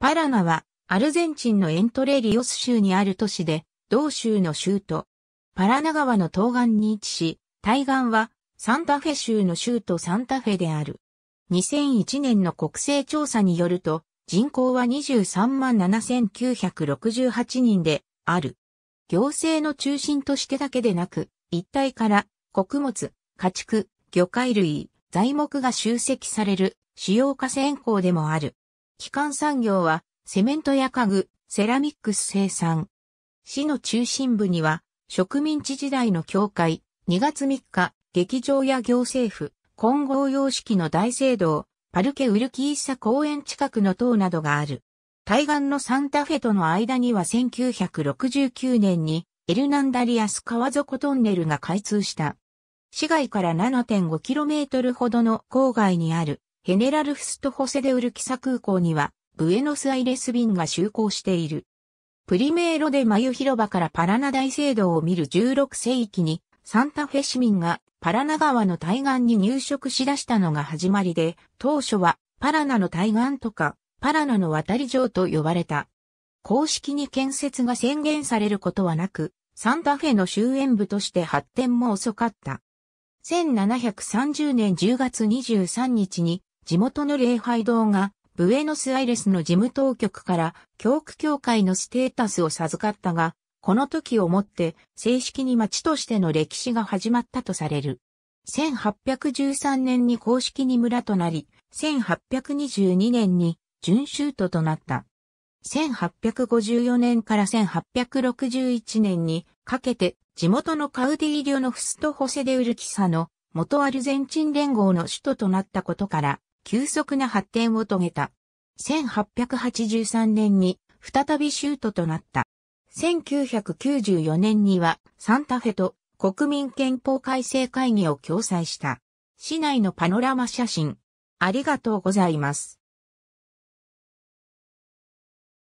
パラナは、アルゼンチンのエントレリオス州にある都市で、同州の州都。パラナ川の東岸に位置し、対岸は、サンタフェ州の州都サンタフェである。2001年の国勢調査によると、人口は23万7968人で、ある。行政の中心としてだけでなく、一帯から穀物、家畜、魚介類、材木が集積される主要河川港でもある。基幹産業は、セメントや家具、セラミックス生産。市の中心部には、植民地時代の教会、2月3日、劇場や行政府、混合様式の大聖堂、パルケウルキーサ公園近くの塔などがある。対岸のサンタフェとの間には1969年にエルナンダリアス川底トンネルが開通した。市街から 7.5km ほどの郊外にあるヘネラルフストホセデウルキサ空港には、ブエノスアイレス便が就航している。プリメーロで眉広場からパラナ大聖堂を見る16世紀に、サンタフェ市民がパラナ川の対岸に入植しだしたのが始まりで、当初はパラナの対岸とか、パラナの渡り城と呼ばれた。公式に建設が宣言されることはなく、サンタフェの終焉部として発展も遅かった。1730年10月23日に地元の礼拝堂が、ブエノスアイレスの事務当局から教区協会のステータスを授かったが、この時をもって正式に町としての歴史が始まったとされる。1813年に公式に村となり、1822年に準州都となった。1854年から1861年にかけて地元のカウディーリオのフストホセデウルキサの元アルゼンチン連合の首都となったことから、急速な発展を遂げた。1883年に再びー都となった。1994年にはサンタフェと国民憲法改正会議を共催した。市内のパノラマ写真。ありがとうございます。